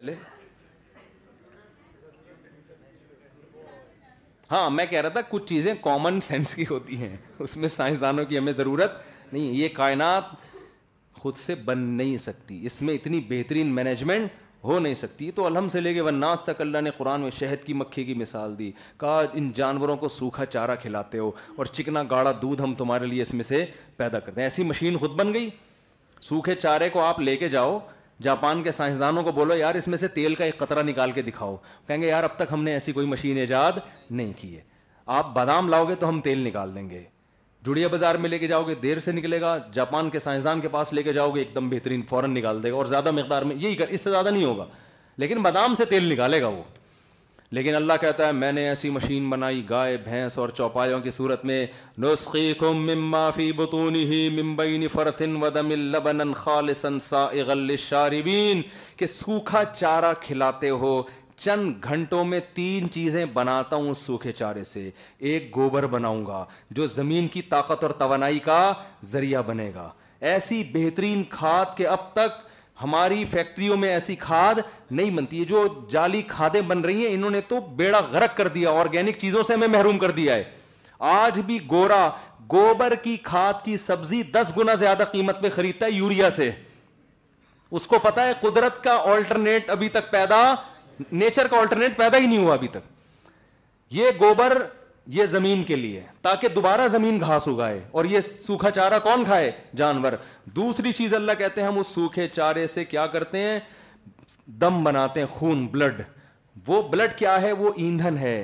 पहले हाँ मैं कह रहा था कुछ चीज़ें कॉमन सेंस की होती हैं उसमें साइंसदानों की हमें ज़रूरत नहीं ये कायनात खुद से बन नहीं सकती इसमें इतनी बेहतरीन मैनेजमेंट हो नहीं सकती तो अलहम से लेके वन्नास तक अल्लाह ने कुरान में शहद की मक्खी की मिसाल दी कहा इन जानवरों को सूखा चारा खिलाते हो और चिकना गाढ़ा दूध हम तुम्हारे लिए इसमें से पैदा करते हैं ऐसी मशीन खुद बन गई सूखे चारे को आप लेके जाओ जापान के साइंसदानों को बोलो यार इसमें से तेल का एक कतरा निकाल के दिखाओ कहेंगे यार अब तक हमने ऐसी कोई मशीन ईजाद नहीं की है आप बादाम लाओगे तो हम तेल निकाल देंगे जुड़िया बाजार में लेके जाओगे देर से निकलेगा जापान के साइंसदान के पास लेके जाओगे एकदम बेहतरीन फ़ौरन निकाल देगा और ज़्यादा मकदार में यही कर इससे ज़्यादा नहीं होगा लेकिन बादाम से तेल निकालेगा वो लेकिन अल्लाह कहता है मैंने ऐसी मशीन बनाई गाय भैंस और चौपायों की सूरत में नुस्खी कुम के सूखा चारा खिलाते हो चंद घंटों में तीन चीज़ें बनाता हूँ सूखे चारे से एक गोबर बनाऊंगा जो ज़मीन की ताकत और तोानाई का ज़रिया बनेगा ऐसी बेहतरीन खाद के अब तक हमारी फैक्ट्रियों में ऐसी खाद नहीं बनती है जो जाली खादें बन रही हैं इन्होंने तो बेड़ा गरक कर दिया ऑर्गेनिक चीज़ों से हमें महरूम कर दिया है आज भी गोरा गोबर की खाद की सब्जी दस गुना ज़्यादा कीमत में खरीदता है यूरिया से उसको पता है कुदरत का ऑल्टरनेट अभी तक पैदा नेचर का ऑल्टरनेट पैदा ही नहीं हुआ अभी तक ये गोबर ये जमीन के लिए ताकि दोबारा जमीन घास उगाए और ये सूखा चारा कौन खाए जानवर दूसरी चीज अल्लाह कहते हैं हम उस सूखे चारे से क्या करते हैं दम बनाते हैं खून ब्लड वो ब्लड क्या है वो ईंधन है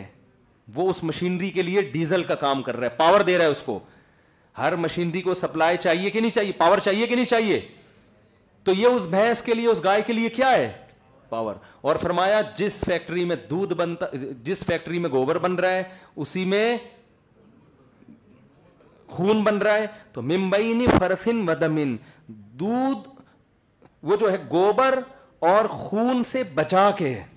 वो उस मशीनरी के लिए डीजल का काम कर रहा है पावर दे रहा है उसको हर मशीनरी को सप्लाई चाहिए कि नहीं चाहिए पावर चाहिए कि नहीं चाहिए तो ये उस भैंस के लिए उस गाय के लिए क्या है पावर और फरमाया जिस फैक्ट्री में दूध बनता जिस फैक्ट्री में गोबर बन रहा है उसी में खून बन रहा है तो मिम्बईनी फरसिन वदमिन दूध वो जो है गोबर और खून से बचा के है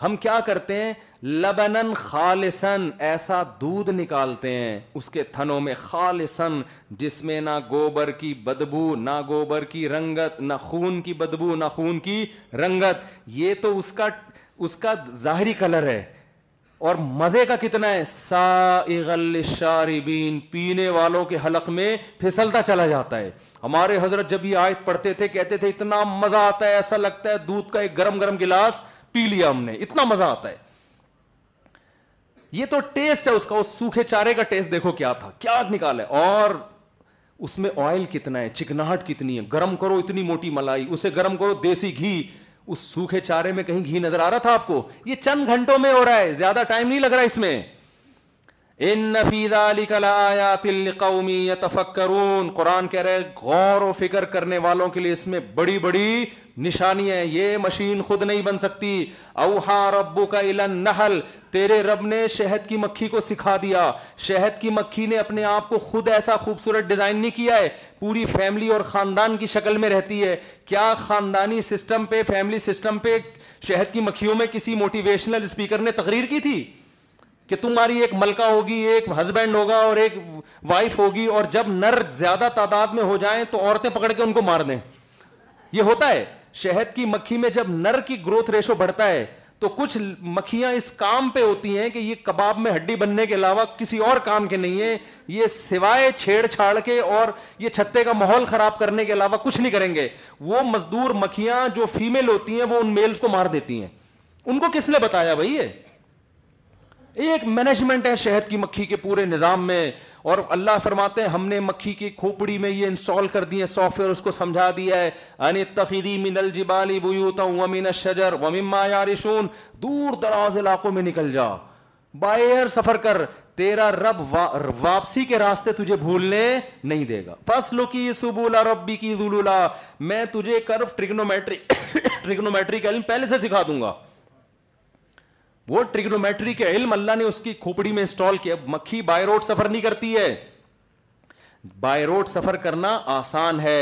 हम क्या करते हैं लबनन खालिसन ऐसा दूध निकालते हैं उसके थनों में खालिसन जिसमें ना गोबर की बदबू ना गोबर की रंगत ना खून की बदबू ना खून की रंगत ये तो उसका उसका ज़ाहरी कलर है और मज़े का कितना है साइगल शारिबीन पीने वालों के हलक में फिसलता चला जाता है हमारे हजरत जब ये आयत पढ़ते थे कहते थे इतना मज़ा आता है ऐसा लगता है दूध का एक गरम गरम गिलास पी लिया हमने इतना मजा आता है ये तो टेस्ट है उसका उस सूखे चारे का टेस्ट देखो क्या था क्या निकाल है और उसमें ऑयल कितना है चिकनाहट कितनी है गरम करो इतनी मोटी मलाई उसे गरम करो देसी घी उस सूखे चारे में कहीं घी नजर आ रहा था आपको ये चंद घंटों में हो रहा है ज्यादा टाइम नहीं लग रहा इसमें इन कुरान कह रहे गौर व फिक्र करने वालों के लिए इसमें बड़ी बड़ी निशानी है ये मशीन खुद नहीं बन सकती अवहा रब्बू का इलन नहल तेरे रब ने शहद की मक्खी को सिखा दिया शहद की मक्खी ने अपने आप को खुद ऐसा खूबसूरत डिज़ाइन नहीं किया है पूरी फैमिली और ख़ानदान की शक्ल में रहती है क्या ख़ानदानी सिस्टम पे फैमिली सिस्टम पे शहद की मक्खियों में किसी मोटिवेशनल स्पीकर ने तकरीर की थी कि तुम्हारी एक मलका होगी एक हस्बैंड होगा और एक वाइफ होगी और जब नर ज़्यादा तादाद में हो जाए तो औरतें पकड़ के उनको मार दें ये होता है शहद की मक्खी में जब नर की ग्रोथ रेशो बढ़ता है तो कुछ मक्खियां इस काम पे होती हैं कि ये कबाब में हड्डी बनने के अलावा किसी और काम के नहीं है ये सिवाय छेड़छाड़ के और ये छत्ते का माहौल खराब करने के अलावा कुछ नहीं करेंगे वो मजदूर मक्खियां जो फीमेल होती हैं वो उन मेल्स को मार देती हैं उनको किसने बताया भाई ये एक मैनेजमेंट है शहद की मक्खी के पूरे निज़ाम में और अल्लाह फरमाते हैं हमने मक्खी की खोपड़ी में ये इंस्टॉल कर दिए सॉफ्टवेयर उसको समझा दिया है मिनल जिबाली वमिन शजर वमिमा दूर दराज इलाकों में निकल जा बायर सफर कर तेरा रब वा, वापसी के रास्ते तुझे भूलने नहीं देगा फसलो की सुबूला रब्बी की मैं तुझे कर्व ट्रिग्नोमेट्री ट्रिग्नोमेट्री का पहले से सिखा दूंगा वो ट्रिग्नोमेट्री के इल्म अल्लाह ने उसकी खोपड़ी में इंस्टॉल किया मक्खी बाय रोड सफर नहीं करती है बाय रोड सफर करना आसान है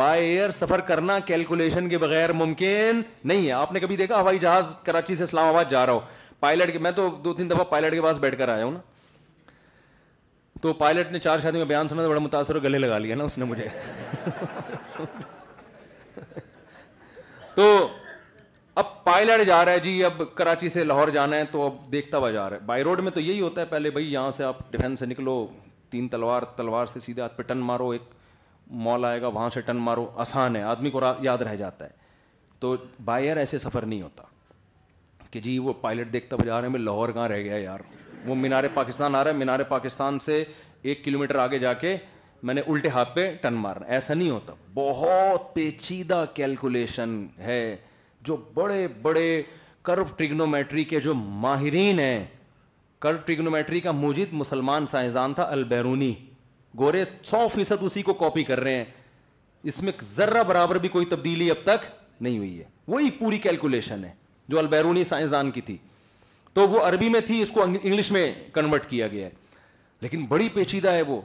बाय एयर सफर करना कैलकुलेशन के बगैर मुमकिन नहीं है आपने कभी देखा हवाई जहाज कराची से इस्लामाबाद जा रहा हो पायलट के मैं तो दो तीन दफा पायलट के पास बैठकर आया हूं ना तो पायलट ने चार शादी में बयान सुना तो बड़ा मुतासर गले लगा लिया ना उसने मुझे तो अब पायलट जा रहा है जी अब कराची से लाहौर जाना है तो अब देखता हुआ जा रहा है बाई रोड में तो यही होता है पहले भाई यहाँ से आप डिफेंस से निकलो तीन तलवार तलवार से सीधे हाथ पे टन मारो एक मॉल आएगा वहाँ से टन मारो आसान है आदमी को याद रह जाता है तो बाई एयर ऐसे सफ़र नहीं होता कि जी वो पायलट देखता हुआ जा रहे हैं मैं लाहौर कहाँ रह गया यार वो मीनार पाकिस्तान आ रहा है मीनार पाकिस्तान से एक किलोमीटर आगे जाके मैंने उल्टे हाथ पे टन मारना ऐसा नहीं होता बहुत पेचीदा कैलकुलेशन है जो बड़े बड़े कर्व ट्रिग्नोमेट्री के जो माहरीन हैं कर्व ट्रिग्नोमेट्री का मुजिद मुसलमान साइंसदान था अलबैरूनी गोरे सौ फीसद उसी को कॉपी कर रहे हैं इसमें ज़र्रा बराबर भी कोई तब्दीली अब तक नहीं हुई है वही पूरी कैलकुलेशन है जो अलबैरूनी साइंसदान की थी तो वो अरबी में थी इसको इंग्लिश में कन्वर्ट किया गया है लेकिन बड़ी पेचीदा है वो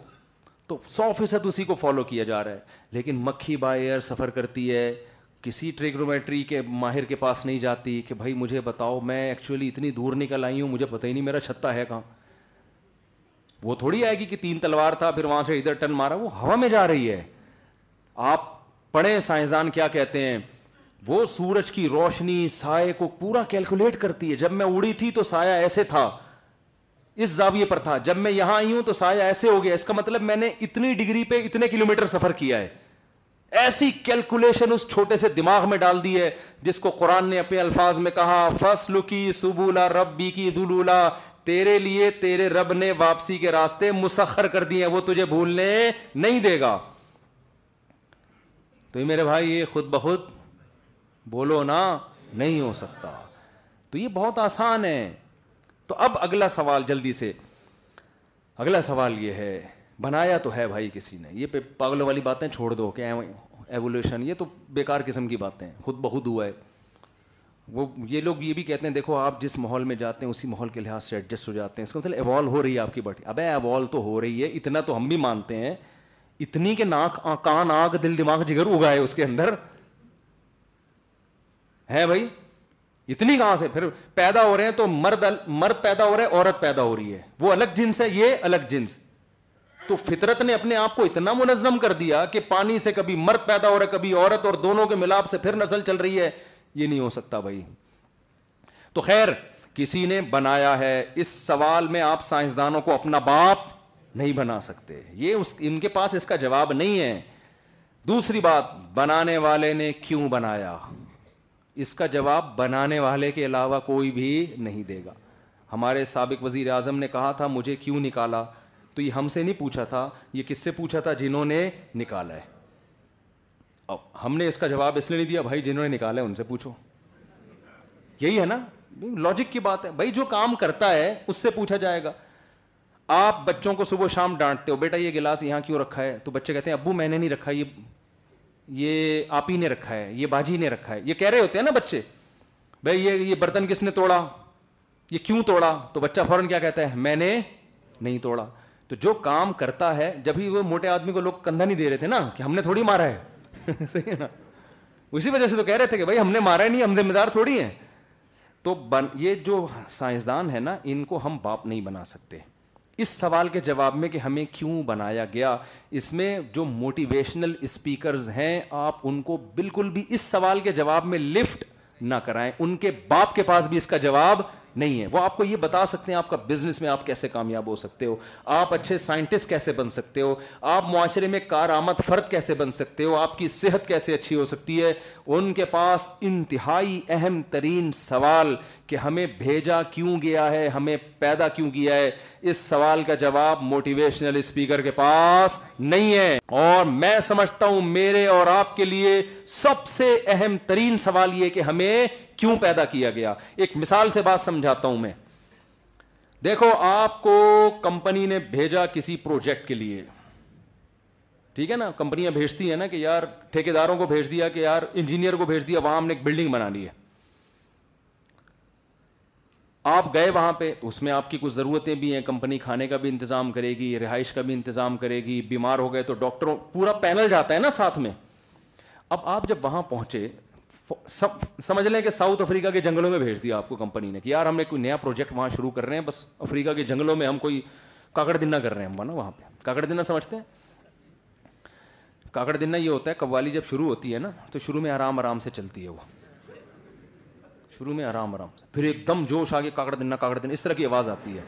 तो सौ फीसद उसी को फॉलो किया जा रहा है लेकिन मक्खी बाय एयर सफ़र करती है किसी ट्रिग्नोमेट्री के माहिर के पास नहीं जाती कि भाई मुझे बताओ मैं एक्चुअली इतनी दूर निकल आई हूँ मुझे पता ही नहीं मेरा छत्ता है कहाँ वो थोड़ी आएगी कि तीन तलवार था फिर वहाँ से इधर टन मारा वो हवा में जा रही है आप पढ़े साइंसदान क्या कहते हैं वो सूरज की रोशनी साय को पूरा कैलकुलेट करती है जब मैं उड़ी थी तो साया ऐसे था इस जाविये पर था जब मैं यहां आई हूं तो साया ऐसे हो गया इसका मतलब मैंने इतनी डिग्री पे इतने किलोमीटर सफर किया है ऐसी कैलकुलेशन उस छोटे से दिमाग में डाल दी है जिसको कुरान ने अपने अल्फाज में कहा फसल की सुबूला रबी की दुलूला तेरे लिए तेरे रब ने वापसी के रास्ते मुसखर कर दिए हैं वो तुझे भूलने नहीं देगा तो ये मेरे भाई ये खुद ब बोलो ना नहीं हो सकता तो ये बहुत आसान है तो अब अगला सवाल जल्दी से अगला सवाल ये है बनाया तो है भाई किसी ने ये पागलों वाली बातें छोड़ दो कि एवोल्यूशन ये तो बेकार किस्म की बातें हैं खुद बहुत हुआ है वो ये लोग ये भी कहते हैं देखो आप जिस माहौल में जाते हैं उसी माहौल के लिहाज से एडजस्ट हो जाते हैं इसका मतलब एवॉल्व हो रही है आपकी बॉडी अब एवॉल्व तो हो रही है इतना तो हम भी मानते हैं इतनी के नाक कान आग दिल दिमाग जिगर उगाए उसके अंदर है भाई इतनी कहां से फिर पैदा हो रहे हैं तो मर्द मर्द पैदा हो रहे हैं औरत पैदा हो रही है वो अलग जिन्स है ये अलग जिन्स तो फितरत ने अपने आप को इतना मुनज़म कर दिया कि पानी से कभी मर्द पैदा हो रहा है कभी औरत और दोनों के मिलाप से फिर नस्ल चल रही है ये नहीं हो सकता भाई तो खैर किसी ने बनाया है इस सवाल में आप साइंसदानों को अपना बाप नहीं बना सकते ये उस इनके पास इसका जवाब नहीं है दूसरी बात बनाने वाले ने क्यों बनाया इसका जवाब बनाने वाले के अलावा कोई भी नहीं देगा हमारे सबक वजीर अजम ने कहा था मुझे क्यों निकाला तो ये हमसे नहीं पूछा था ये किससे पूछा था जिन्होंने निकाला है अब हमने इसका जवाब इसलिए नहीं दिया भाई जिन्होंने निकाला है उनसे पूछो यही है ना लॉजिक की बात है भाई जो काम करता है उससे पूछा जाएगा आप बच्चों को सुबह शाम डांटते हो बेटा ये गिलास यहां क्यों रखा है तो बच्चे कहते हैं अबू मैंने नहीं रखा ये ये आप ही ने रखा है ये बाजी ने रखा है ये कह रहे होते हैं ना बच्चे भाई ये ये बर्तन किसने तोड़ा ये क्यों तोड़ा तो बच्चा फौरन क्या कहता है मैंने नहीं तोड़ा तो जो काम करता है जब भी वो मोटे आदमी को लोग कंधा नहीं दे रहे थे ना कि हमने थोड़ी मारा है सही है ना उसी वजह से तो कह रहे थे कि भाई हमने मारा ही नहीं हम जिम्मेदार थोड़ी हैं तो बन ये जो साइंसदान है ना इनको हम बाप नहीं बना सकते इस सवाल के जवाब में कि हमें क्यों बनाया गया इसमें जो मोटिवेशनल स्पीकर्स हैं आप उनको बिल्कुल भी इस सवाल के जवाब में लिफ्ट ना कराएं उनके बाप के पास भी इसका जवाब नहीं है वो आपको ये बता सकते हैं आपका बिजनेस में आप कैसे कामयाब हो सकते हो आप अच्छे साइंटिस्ट कैसे बन सकते हो आप माशरे में कारामद फ़र्द कैसे बन सकते हो आपकी सेहत कैसे अच्छी हो सकती है उनके पास इंतहाई अहम तरीन सवाल कि हमें भेजा क्यों गया है हमें पैदा क्यों किया है इस सवाल का जवाब मोटिवेशनल स्पीकर के पास नहीं है और मैं समझता हूं मेरे और आपके लिए सबसे अहम तरीन सवाल यह कि हमें क्यों पैदा किया गया एक मिसाल से बात समझाता हूं मैं देखो आपको कंपनी ने भेजा किसी प्रोजेक्ट के लिए ठीक है ना कंपनियां भेजती है ना कि यार ठेकेदारों को भेज दिया कि यार इंजीनियर को भेज दिया वहां हमने एक बिल्डिंग बना ली है आप गए वहाँ पे उसमें आपकी कुछ ज़रूरतें भी हैं कंपनी खाने का भी इंतज़ाम करेगी रिहाइश का भी इंतज़ाम करेगी बीमार हो गए तो डॉक्टरों पूरा पैनल जाता है ना साथ में अब आप जब वहाँ पहुँचे सब समझ लें कि साउथ अफ्रीका के जंगलों में भेज दिया आपको कंपनी ने कि यार हमने कोई नया प्रोजेक्ट वहाँ शुरू कर रहे हैं बस अफ्रीका के जंगलों में हम कोई काकड़दिन्ना कर रहे हैं हम ना वहाँ पे काकड़दिन्ना समझते हैं काकड़दिन्ना ये होता है कव्वाली जब शुरू होती है ना तो शुरू में आराम आराम से चलती है वो शुरू में आराम आराम से फिर एकदम जोश आगे काकड़ दिन काकड़ दिन इस तरह की आवाज़ आती है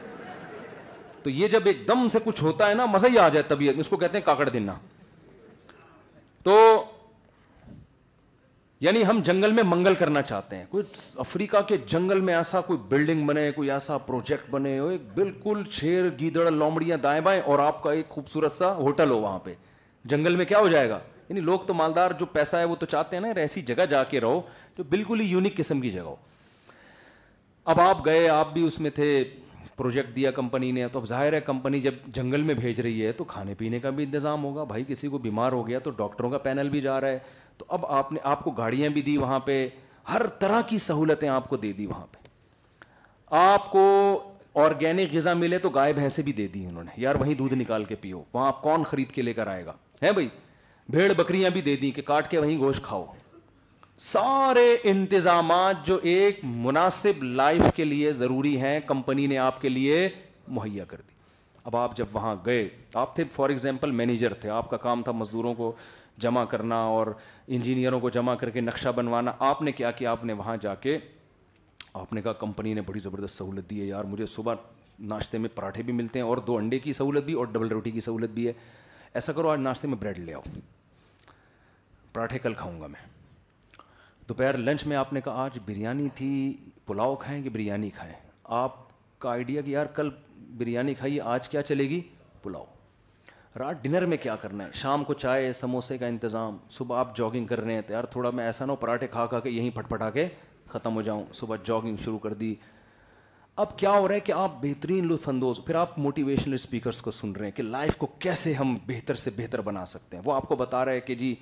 तो ये जब एकदम से कुछ होता है ना मज़ा ही आ जाए तबीयत इसको कहते हैं काकड़ देना तो यानी हम जंगल में मंगल करना चाहते हैं कोई अफ्रीका के जंगल में ऐसा कोई बिल्डिंग बने कोई ऐसा प्रोजेक्ट बने हो एक बिल्कुल शेर गीदड़ लोमड़ियां दाएं बाएं और आपका एक खूबसूरत सा होटल हो वहां पे जंगल में क्या हो जाएगा यानी लोग तो मालदार जो पैसा है वो तो चाहते हैं ना ऐसी जगह जाके रहो जो बिल्कुल ही यूनिक किस्म की जगह हो अब आप गए आप भी उसमें थे प्रोजेक्ट दिया कंपनी ने तो अब जाहिर है कंपनी जब जंगल में भेज रही है तो खाने पीने का भी इंतज़ाम होगा भाई किसी को बीमार हो गया तो डॉक्टरों का पैनल भी जा रहा है तो अब आपने आपको गाड़ियां भी दी वहां पर हर तरह की सहूलतें आपको दे दी वहां पर आपको ऑर्गेनिक गज़ा मिले तो गाय भैंसे भी दे दी उन्होंने यार वहीं दूध निकाल के पियो वहां आप कौन ख़रीद के लेकर आएगा है भाई भेड़ बकरियां भी दे दी कि काट के वहीं गोश्त खाओ सारे इंतज़ाम जो एक मुनासिब लाइफ के लिए ज़रूरी हैं कंपनी ने आपके लिए मुहैया कर दी अब आप जब वहाँ गए आप थे फॉर एग्ज़ाम्पल मैनेजर थे आपका काम था मज़दूरों को जमा करना और इंजीनियरों को जमा करके नक्शा बनवाना आपने क्या किया आपने वहाँ जाके आपने कहा कंपनी ने बड़ी ज़बरदस्त सहूलत दी है यार मुझे सुबह नाश्ते में पराठे भी मिलते हैं और दो अंडे की सहूलत भी और डबल रोटी की सहूलत भी है ऐसा करो आज नाश्ते में ब्रेड ले आओ पराठे कल खाऊंगा मैं दोपहर लंच में आपने कहा आज बिरयानी थी पुलाव खाएं कि बिरयानी खाएं आपका आइडिया कि यार कल बिरयानी खाइए आज क्या चलेगी पुलाव रात डिनर में क्या करना है शाम को चाय समोसे का इंतज़ाम सुबह आप जॉगिंग कर रहे हैं तो यार थोड़ा मैं ऐसा ना हो पराठे खा खा के यहीं फटफटा के ख़त्म हो जाऊँ सुबह जॉगिंग शुरू कर दी अब क्या हो रहा है कि आप बेहतरीन लुफानंदोज फिर आप मोटिवेशनल स्पीकर्स को सुन रहे हैं कि लाइफ को कैसे हम बेहतर से बेहतर बना सकते हैं वो आपको बता रहे हैं कि जी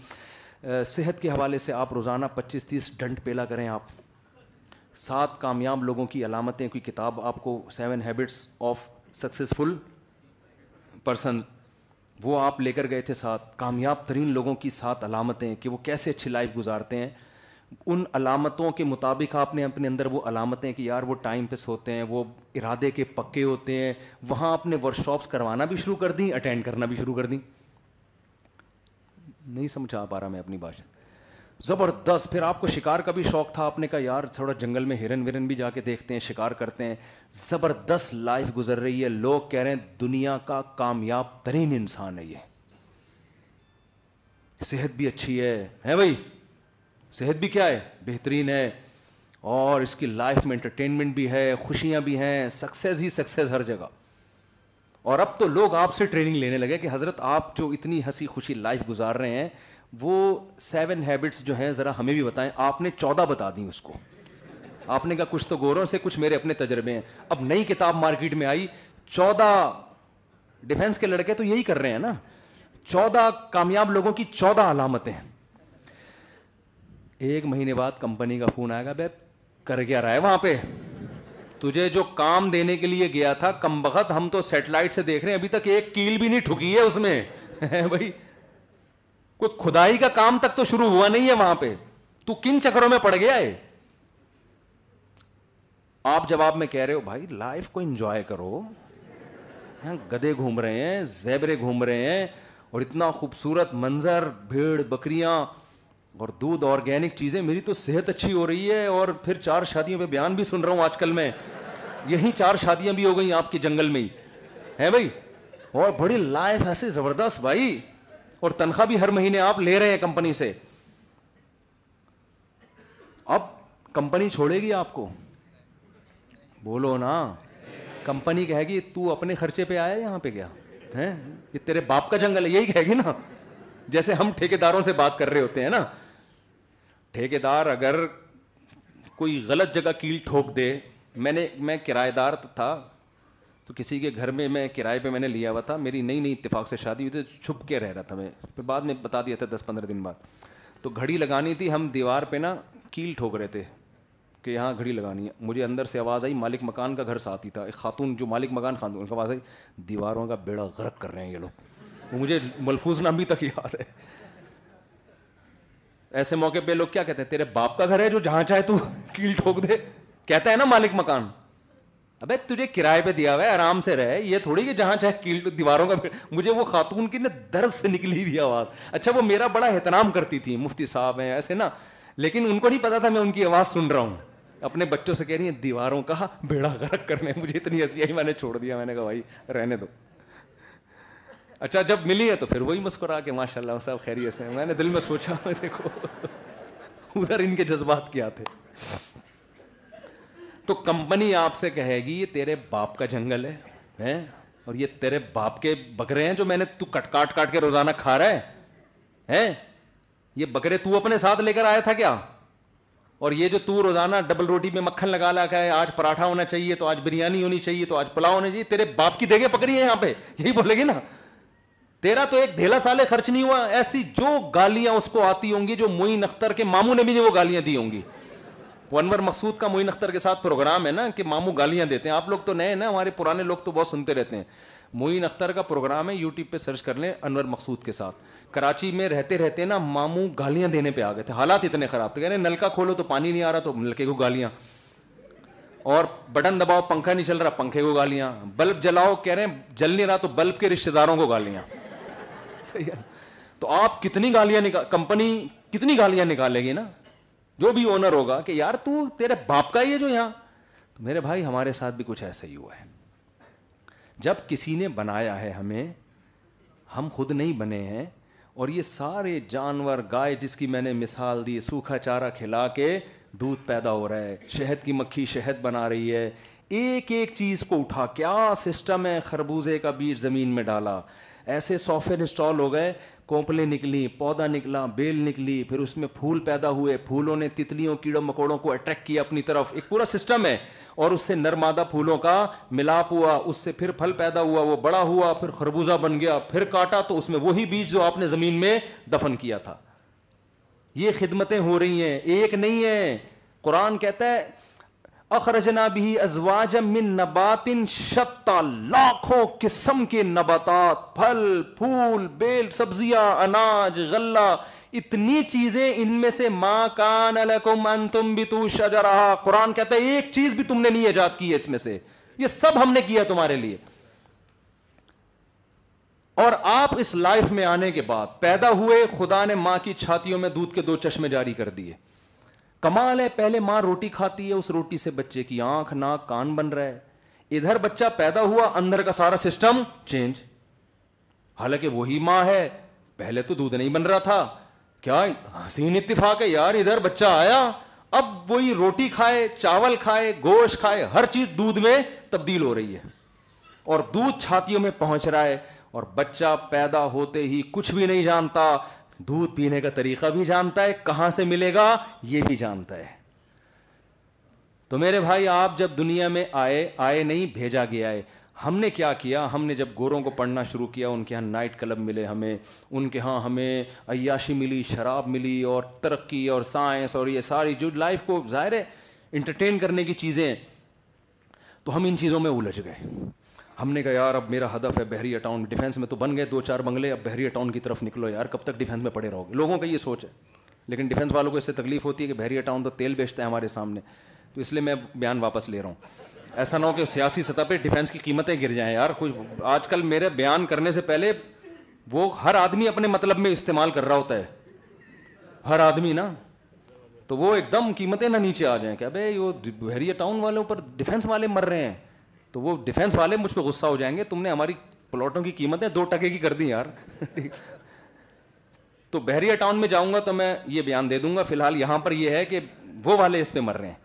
सेहत के हवाले से आप रोज़ाना पच्चीस तीस डंट पेला करें आप सात कामयाब लोगों की अलामतें की किताब आपको seven habits of successful person वो आप लेकर गए थे साथ कामयाब तरीन लोगों की सात अलामतें कि वो कैसे अच्छी लाइफ गुजारते हैं उन अलामतों के मुताबिक आपने अपने अंदर वो अलामतें कि यार वो टाइम पे सोते हैं वो इरादे के पक्के होते हैं वहाँ आपने वर्कशॉप्स करवाना भी शुरू कर दी अटेंड करना भी शुरू कर दी नहीं समझा पा रहा मैं अपनी भाषा ज़बरदस्त फिर आपको शिकार का भी शौक था आपने कहा यार थोड़ा जंगल में हिरन विरन भी जाके देखते हैं शिकार करते हैं ज़बरदस्त लाइफ गुजर रही है लोग कह रहे हैं दुनिया का कामयाब तरीन इंसान है ये सेहत भी अच्छी है है भाई सेहत भी क्या है बेहतरीन है और इसकी लाइफ में एंटरटेनमेंट भी है खुशियाँ भी हैं सक्सेस ही सक्सेस हर जगह और अब तो लोग आपसे ट्रेनिंग लेने लगे कि हज़रत आप जो इतनी हंसी खुशी लाइफ गुजार रहे हैं वो सेवन हैबिट्स जो हैं ज़रा हमें भी बताएं आपने चौदह बता दी उसको आपने कहा कुछ तो गोरों से कुछ मेरे अपने तजर्बे हैं अब नई किताब मार्केट में आई चौदह डिफेंस के लड़के तो यही कर रहे हैं ना चौदह कामयाब लोगों की चौदह अलामतें एक महीने बाद कंपनी का फ़ोन आएगा बैब कर गया रहा है वहां पे तुझे जो काम देने के लिए गया था कम बखत हम तो सेटेलाइट से देख रहे हैं अभी तक एक कील भी नहीं ठुकी है उसमें भाई कोई खुदाई का काम तक तो शुरू हुआ नहीं है वहां पे तू किन चक्रों में पड़ गया है आप जवाब में कह रहे हो भाई लाइफ को इंजॉय करो यहाँ गधे घूम रहे हैं जैबरे घूम रहे हैं और इतना खूबसूरत मंजर भेड़ बकरियां और दूध ऑर्गेनिक चीज़ें मेरी तो सेहत अच्छी हो रही है और फिर चार शादियों पे बयान भी सुन रहा हूं आजकल मैं यही चार शादियां भी हो गई आपके जंगल में ही हैं भाई और बड़ी लाइफ ऐसे ज़बरदस्त भाई और तनख्वाह भी हर महीने आप ले रहे हैं कंपनी से अब कंपनी छोड़ेगी आपको बोलो ना कंपनी कहेगी तू अपने खर्चे पे आया यहां पे क्या है ये तेरे बाप का जंगल है यही कहेगी ना जैसे हम ठेकेदारों से बात कर रहे होते हैं ना ठेकेदार अगर कोई गलत जगह कील ठोक दे मैंने मैं किराएदार था तो किसी के घर में मैं किराए पे मैंने लिया हुआ था मेरी नई नई इतफाक़ से शादी हुई थी तो छुप के रह रहा था मैं फिर बाद में बता दिया था दस पंद्रह दिन बाद तो घड़ी लगानी थी हम दीवार पे ना कील ठोक रहे थे कि यहाँ घड़ी लगानी है मुझे अंदर से आवाज़ आई मालिक मकान का घर साथ ही था एक खातून जो मालिक मकान खातून उनका आवाज़ आई दीवारों का बेड़ा गर्क कर रहे हैं ये लोग मुझे मलफूज नाम भी तक याद है ऐसे मौके पे लोग क्या कहते हैं तेरे बाप का घर है जो जहां चाहे तू कील ठोक दे कहता है ना मालिक मकान अबे तुझे किराए पे दिया हुआ है आराम से रहे ये थोड़ी कि जहां चाहे कील दीवारों का मुझे वो खातून की ना दर्द से निकली हुई आवाज़ अच्छा वो मेरा बड़ा एहतराम करती थी मुफ्ती साहब है ऐसे ना लेकिन उनको नहीं पता था मैं उनकी आवाज़ सुन रहा हूँ अपने बच्चों से कह रही है दीवारों का बेड़ा गर्क करने मुझे इतनी हंसी आई मैंने छोड़ दिया मैंने कहा भाई रहने दो अच्छा जब मिली है तो फिर वही मुस्कुरा के माशाल्लाह साहब खैरियत से मैंने दिल में सोचा मैं देखो उधर इनके जज्बात क्या थे तो कंपनी आपसे कहेगी ये तेरे बाप का जंगल है हैं और ये तेरे बाप के बकरे हैं जो मैंने तू कट काट काट के रोजाना खा रहा है हैं ये बकरे तू अपने साथ लेकर आया था क्या और ये जो तू रोजाना डबल रोटी में मक्खन लगा ला है आज पराठा होना चाहिए तो आज बिरयानी होनी चाहिए तो आज पुलाव होना चाहिए तेरे बाप की देगे पकड़ी है यहाँ पे यही बोलेगी ना तेरा तो एक ढेला साले खर्च नहीं हुआ ऐसी जो गालियां उसको आती होंगी जो मोइन अख्तर के मामू ने भी वो गालियां दी होंगी वो अनवर मकसूद का मोइन अख्तर के साथ प्रोग्राम है ना कि मामू गालियां देते हैं आप लोग तो नए ना हमारे पुराने लोग तो बहुत सुनते रहते हैं मोइन अख्तर का प्रोग्राम है यूट्यूब पे सर्च कर लें अनवर मकसूद के साथ कराची में रहते रहते ना मामू गालियां देने पे आ गए थे हालात इतने ख़राब थे कह रहे नलका खोलो तो पानी नहीं आ रहा तो नलके को गालियां और बटन दबाओ पंखा नहीं चल रहा पंखे को गालियां बल्ब जलाओ कह रहे हैं जल नहीं रहा तो बल्ब के रिश्तेदारों को गालियां सही है तो आप कितनी गालियां कंपनी कितनी गालियां निकालेगी ना जो भी ओनर होगा कि यार तू तेरे बाप का ही है जो यहाँ तो मेरे भाई हमारे साथ भी कुछ ऐसा ही हुआ है जब किसी ने बनाया है हमें हम खुद नहीं बने हैं और ये सारे जानवर गाय जिसकी मैंने मिसाल दी सूखा चारा खिला के दूध पैदा हो रहा है शहद की मक्खी शहद बना रही है एक एक चीज़ को उठा क्या सिस्टम है खरबूजे का बीज ज़मीन में डाला ऐसे सॉफ्टवेयर इंस्टॉल हो गए कोंपले निकली पौधा निकला बेल निकली फिर उसमें फूल पैदा हुए फूलों ने तितलियों कीड़ों मकोड़ों को अट्रैक्ट किया अपनी तरफ एक पूरा सिस्टम है और उससे नर्मादा फूलों का मिलाप हुआ उससे फिर फल पैदा हुआ वो बड़ा हुआ फिर खरबूजा बन गया फिर काटा तो उसमें वही बीज जो आपने ज़मीन में दफन किया था ये खिदमतें हो रही हैं एक नहीं है कुरान कहता है अखरजना भी अजवाज मिन नबातिन शत्ता लाखों किस्म के नबातात फल फूल बेल सब्जियां अनाज गल्ला इतनी चीजें इनमें से माँ कान अलकुम तुम भी तू शजरा कुरान कहते हैं एक चीज भी तुमने नहीं ईजाद की है इसमें से ये सब हमने किया तुम्हारे लिए और आप इस लाइफ में आने के बाद पैदा हुए खुदा ने मां की छातियों में दूध के दो चश्मे जारी कर दिए कमाल है पहले मां रोटी खाती है उस रोटी से बच्चे की आंख नाक कान बन रहा है इधर बच्चा पैदा हुआ अंदर का सारा सिस्टम चेंज हालांकि वही माँ है पहले तो दूध नहीं बन रहा था क्या हसीन इतफाक है यार इधर बच्चा आया अब वही रोटी खाए चावल खाए गोश्त खाए हर चीज दूध में तब्दील हो रही है और दूध छातियों में पहुंच रहा है और बच्चा पैदा होते ही कुछ भी नहीं जानता दूध पीने का तरीका भी जानता है कहाँ से मिलेगा ये भी जानता है तो मेरे भाई आप जब दुनिया में आए आए नहीं भेजा गया है हमने क्या किया हमने जब गोरों को पढ़ना शुरू किया उनके यहाँ नाइट क्लब मिले हमें उनके यहाँ हमें अयाशी मिली शराब मिली और तरक्की और साइंस और ये सारी जो लाइफ को ज़ाहिर है इंटरटेन करने की चीज़ें तो हम इन चीज़ों में उलझ गए हमने कहा यार अब मेरा हदफ है बहरिया टाउन डिफेंस में तो बन गए दो चार बंगले अब बहरिया टाउन की तरफ निकलो यार कब तक डिफेंस में पड़े रहोगे लोगों का ये सोच है लेकिन डिफेंस वालों को इससे तकलीफ होती है कि बहरिया टाउन तो तेल बेचता है हमारे सामने तो इसलिए मैं बयान वापस ले रहा हूँ ऐसा ना हो कि सियासी सतह पर डिफेंस की कीमतें गिर जाएँ यार कुछ आजकल मेरे बयान करने से पहले वो हर आदमी अपने मतलब में इस्तेमाल कर रहा होता है हर आदमी ना तो वो एकदम कीमतें ना नीचे आ जाएँ क्या भाई वो बहरिया टाउन वालों पर डिफेंस वाले मर रहे हैं तो वो डिफेंस वाले मुझ पर गुस्सा हो जाएंगे तुमने हमारी प्लॉटों की कीमतें दो टके की कर दी यार तो बहरिया टाउन में जाऊंगा तो मैं ये बयान दे दूंगा फिलहाल यहाँ पर यह है कि वो वाले इस पर मर रहे हैं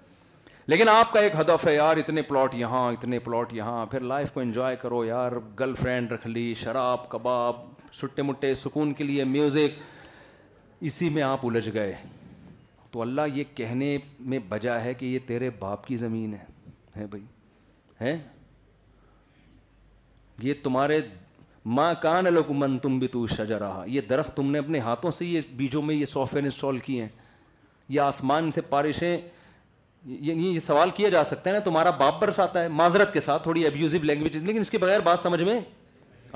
लेकिन आपका एक हदफ है यार इतने प्लॉट यहाँ इतने प्लॉट यहाँ फिर लाइफ को एंजॉय करो यार गर्लफ्रेंड रख ली शराब कबाब सुट्टे मुट्टे सुकून के लिए म्यूज़िक इसी में आप उलझ गए तो अल्लाह ये कहने में बजा है कि ये तेरे बाप की ज़मीन है है भाई हैं ये तुम्हारे माँ कान लकुमन तुम भी तू रहा ये दरख्त तुमने अपने हाथों से ये बीजों में ये सॉफ्टवेयर इंस्टॉल किए हैं ये आसमान से पारिशें ये ये सवाल किया जा सकता है ना तुम्हारा बाप आता है माजरत के साथ थोड़ी अब्यूजिव लैंग्वेज लेकिन इसके बगैर बात समझ में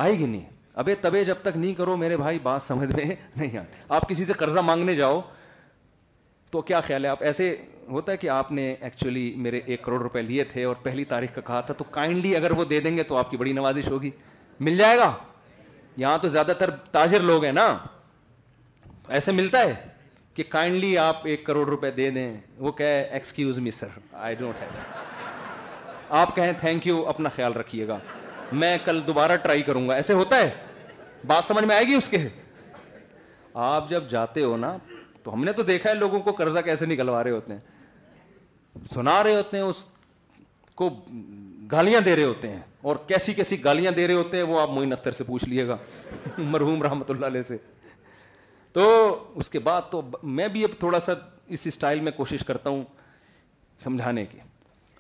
आएगी नहीं अबे तबे जब तक नहीं करो मेरे भाई बात समझ में नहीं आती आप किसी से कर्जा मांगने जाओ तो क्या ख्याल है आप ऐसे होता है कि आपने एक्चुअली मेरे एक करोड़ रुपए लिए थे और पहली तारीख का कहा था तो काइंडली अगर वो दे देंगे तो आपकी बड़ी नवाजिश होगी मिल जाएगा यहाँ तो ज़्यादातर ताजर लोग हैं ना ऐसे मिलता है कि काइंडली आप एक करोड़ रुपए दे दें वो कहे excuse me sir I don't have आप कहें थैंक यू अपना ख्याल रखिएगा मैं कल दोबारा ट्राई करूँगा ऐसे होता है बात समझ में आएगी उसके आप जब जाते हो ना तो हमने तो देखा है लोगों को कर्जा कैसे निकलवा रहे होते हैं सुना रहे होते हैं उसको गालियां दे रहे होते हैं और कैसी कैसी गालियां दे रहे होते हैं वो आप मोइन अख्तर से पूछ लिएगा मरहूम रहमतुल्ला से तो उसके बाद तो मैं भी अब थोड़ा सा इस स्टाइल में कोशिश करता हूँ समझाने की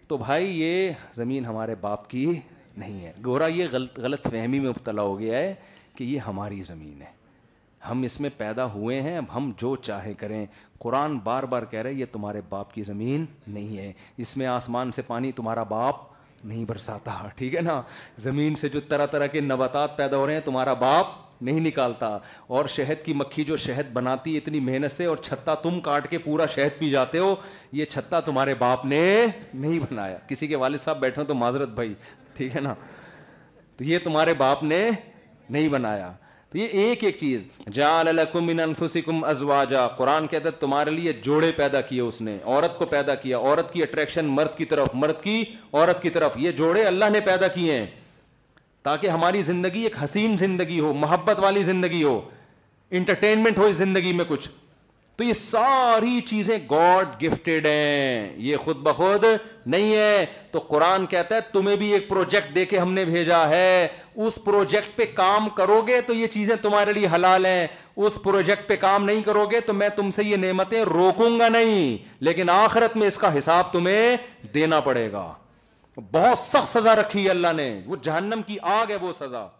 तो भाई ये ज़मीन हमारे बाप की नहीं है गोरा ये गलत गलत फहमी में मुबतला हो गया है कि ये हमारी ज़मीन है हम इसमें पैदा हुए हैं अब हम जो चाहे करें कुरान बार बार कह रहे ये तुम्हारे बाप की ज़मीन नहीं है इसमें आसमान से पानी तुम्हारा बाप नहीं बरसाता ठीक है ना ज़मीन से जो तरह तरह के नबातात पैदा हो रहे हैं तुम्हारा बाप नहीं निकालता और शहद की मक्खी जो शहद बनाती है इतनी मेहनत से और छत्ता तुम काट के पूरा शहद पी जाते हो ये छत्ता तुम्हारे बाप ने नहीं बनाया किसी के वालिद साहब बैठे हो तो माजरत भाई ठीक है ना तो ये तुम्हारे बाप ने नहीं बनाया तो ये एक एक चीज़ जालकुमिनफुसिकुम अजवाजा कुरान कहता है तुम्हारे लिए जोड़े पैदा किए उसने औरत को पैदा किया औरत की अट्रैक्शन मर्द की तरफ मर्द की औरत की तरफ ये जोड़े अल्लाह ने पैदा किए हैं ताकि हमारी ज़िंदगी एक हसीन ज़िंदगी हो मोहब्बत वाली ज़िंदगी हो इंटरटेनमेंट हो इस ज़िंदगी में कुछ तो ये सारी चीजें गॉड गिफ्टेड हैं ये खुद ब खुद नहीं है तो कुरान कहता है तुम्हें भी एक प्रोजेक्ट देके हमने भेजा है उस प्रोजेक्ट पे काम करोगे तो ये चीजें तुम्हारे लिए हलाल हैं उस प्रोजेक्ट पे काम नहीं करोगे तो मैं तुमसे ये नेमतें रोकूंगा नहीं लेकिन आखिरत में इसका हिसाब तुम्हें देना पड़ेगा बहुत सख्त सजा रखी है अल्लाह ने वो जहन्नम की आग है वो सजा